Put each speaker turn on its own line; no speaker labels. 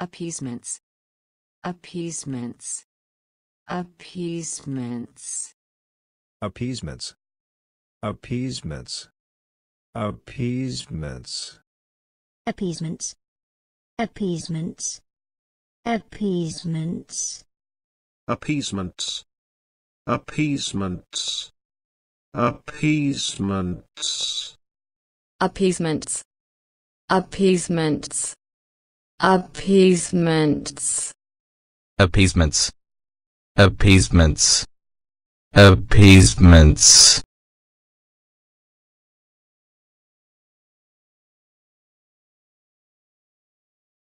appeasements appeasements appeasements
appeasements appeasements appeasements
appeasements
appeasements appeasements
appeasements appeasements appeasements
appeasements appeasements appeasements
appeasements appeasements appeasements